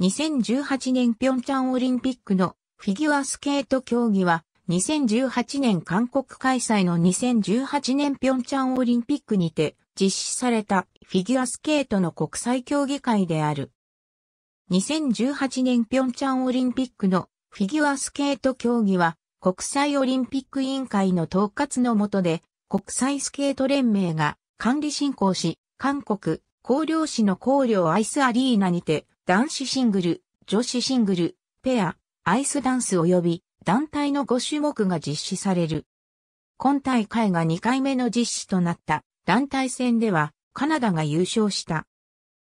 2018年平昌オリンピックのフィギュアスケート競技は2018年韓国開催の2018年平昌オリンピックにて実施されたフィギュアスケートの国際競技会である。2018年平昌オリンピックのフィギュアスケート競技は国際オリンピック委員会の統括の下で国際スケート連盟が管理進行し、韓国、広陵市の広陵アイスアリーナにて男子シングル、女子シングル、ペア、アイスダンス及び団体の5種目が実施される。今大会が2回目の実施となった団体戦ではカナダが優勝した。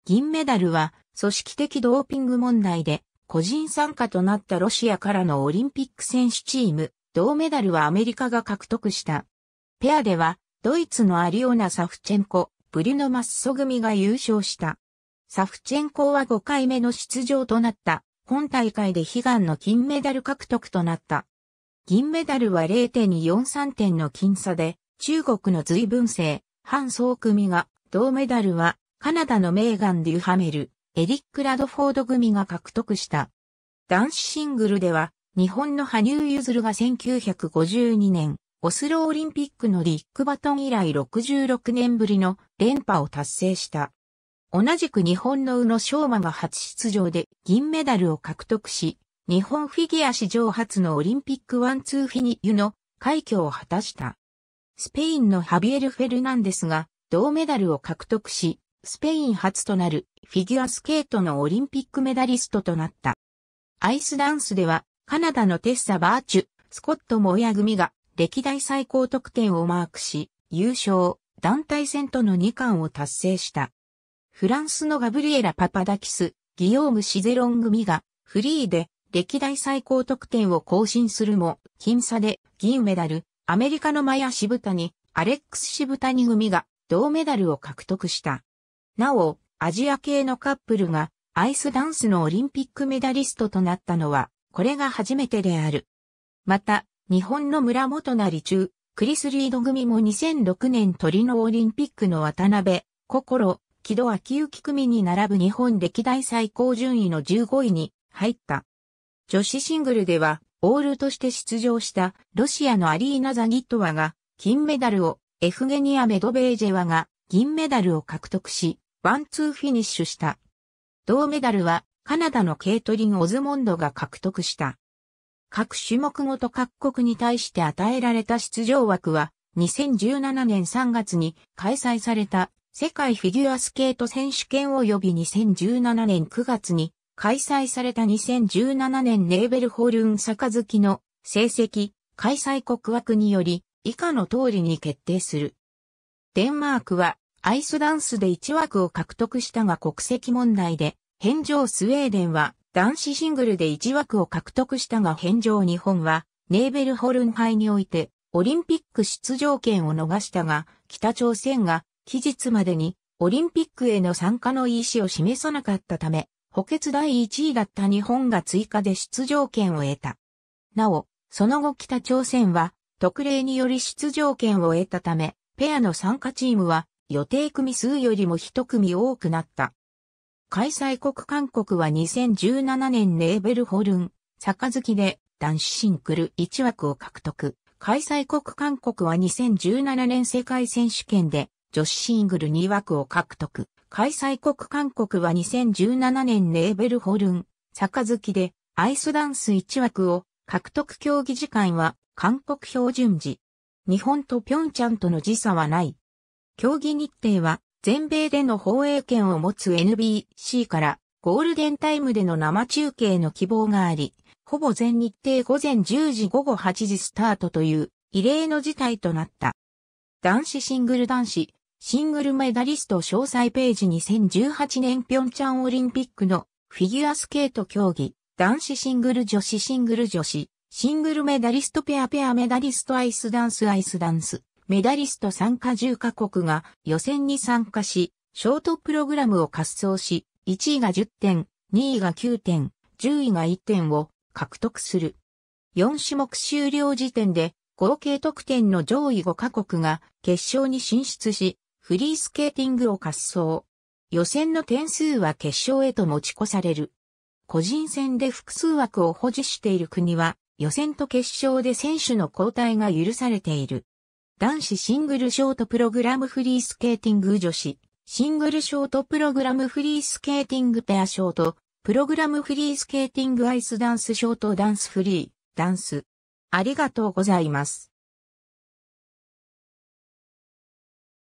銀メダルは組織的ドーピング問題で個人参加となったロシアからのオリンピック選手チーム、銅メダルはアメリカが獲得した。ペアではドイツのアリオナ・サフチェンコ、ブリュノ・マッソ組が優勝した。サフチェンコは5回目の出場となった。本大会で悲願の金メダル獲得となった。銀メダルは0.43点の僅差で、中国の随分性、反総組が、銅メダルは、カナダのメーガン・デュハメル、エリック・ラドフォード組が獲得した。男子シングルでは、日本の羽生結弦が1952年、オスロオリンピックのリックバトン以来66年ぶりの連覇を達成した。同じく日本の宇野昌磨が初出場で銀メダルを獲得し、日本フィギュア史上初のオリンピックワンツーフィニッユの快挙を果たした。スペインのハビエル・フェルナンデスが銅メダルを獲得し、スペイン初となるフィギュアスケートのオリンピックメダリストとなった。アイスダンスではカナダのテッサ・バーチュ、スコット・モヤ組が歴代最高得点をマークし、優勝、団体戦との2冠を達成した。フランスのガブリエラ・パパダキス、ギヨーム・シゼロン組が、フリーで歴代最高得点を更新するも、僅差で銀メダル、アメリカのマヤ・シブタニ、アレックス・シブタニ組が銅メダルを獲得した。なお、アジア系のカップルがアイスダンスのオリンピックメダリストとなったのは、これが初めてである。また、日本の村元成中、クリス・リード組も2006年トリノオリンピックの渡辺、心、木戸昭之組に並ぶ日本歴代最高順位の15位に入った。女子シングルでは、オールとして出場したロシアのアリーナ・ザギットワが金メダルを、エフゲニア・メドベージェワが銀メダルを獲得し、ワンツーフィニッシュした。銅メダルはカナダのケイトリン・オズモンドが獲得した。各種目ごと各国に対して与えられた出場枠は、2017年3月に開催された世界フィギュアスケート選手権及び2017年9月に開催された2017年ネーベルホルン杯の成績、開催国枠により以下の通りに決定する。デンマークはアイスダンスで1枠を獲得したが国籍問題で、返上スウェーデンは男子シングルで1枠を獲得したが返上日本はネーベルホルン杯においてオリンピック出場権を逃したが北朝鮮が期日までにオリンピックへの参加の意思を示さなかったため、補欠第1位だった日本が追加で出場権を得た。なお、その後北朝鮮は特例により出場権を得たため、ペアの参加チームは予定組数よりも一組多くなった。開催国韓国は2017年ネーベルホルン、杯で男子シングル1枠を獲得。開催国韓国は2017年世界選手権で女子シングル2枠を獲得。開催国韓国は2017年ネーベルホルン、杯でアイスダンス1枠を獲得競技時間は韓国標準時。日本とピョンチャンとの時差はない。競技日程は全米での放映権を持つ NBC からゴールデンタイムでの生中継の希望があり、ほぼ全日程午前10時午後8時スタートという異例の事態となった。男子シングル男子シングルメダリスト詳細ページ2018年ピョンチャンオリンピックのフィギュアスケート競技、男子シングル女子シングル女子、シングルメダリストペアペアメダリストアイスダンスアイスダンス、メダリスト参加10カ国が予選に参加し、ショートプログラムを滑走し、1位が10点、2位が9点、10位が1点を獲得する。4種目終了時点で合計得点の上位5カ国が決勝に進出し、フリースケーティングを滑走。予選の点数は決勝へと持ち越される。個人戦で複数枠を保持している国は、予選と決勝で選手の交代が許されている。男子シングルショートプログラムフリースケーティング女子、シングルショートプログラムフリースケーティングペアショート、プログラムフリースケーティングアイスダンスショートダンスフリー、ダンス。ありがとうございます。